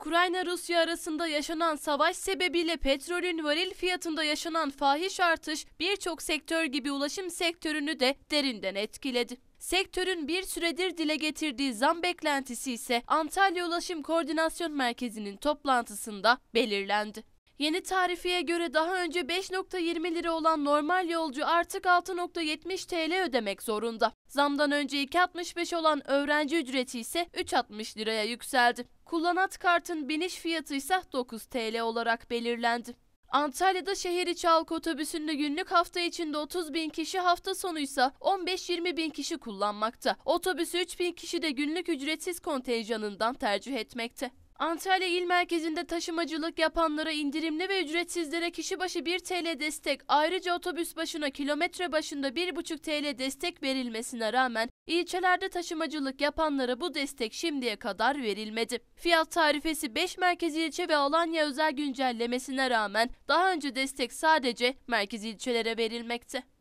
Ukrayna-Rusya arasında yaşanan savaş sebebiyle petrolün varil fiyatında yaşanan fahiş artış birçok sektör gibi ulaşım sektörünü de derinden etkiledi. Sektörün bir süredir dile getirdiği zam beklentisi ise Antalya Ulaşım Koordinasyon Merkezi'nin toplantısında belirlendi. Yeni tarifiye göre daha önce 5.20 lira olan normal yolcu artık 6.70 TL ödemek zorunda. Zamdan önce 2.65 olan öğrenci ücreti ise 3.60 liraya yükseldi. Kullanat kartın biniş fiyatı ise 9 TL olarak belirlendi. Antalya'da şehir içi halk otobüsünde günlük hafta içinde 30 bin kişi hafta sonu ise 15-20 bin kişi kullanmakta. Otobüsü 3 bin kişi de günlük ücretsiz kontenjanından tercih etmekte. Antalya il merkezinde taşımacılık yapanlara indirimli ve ücretsizlere kişi başı 1 TL destek, ayrıca otobüs başına kilometre başında 1,5 TL destek verilmesine rağmen ilçelerde taşımacılık yapanlara bu destek şimdiye kadar verilmedi. Fiyat tarifesi 5 merkez ilçe ve Alanya özel güncellemesine rağmen daha önce destek sadece merkez ilçelere verilmekte.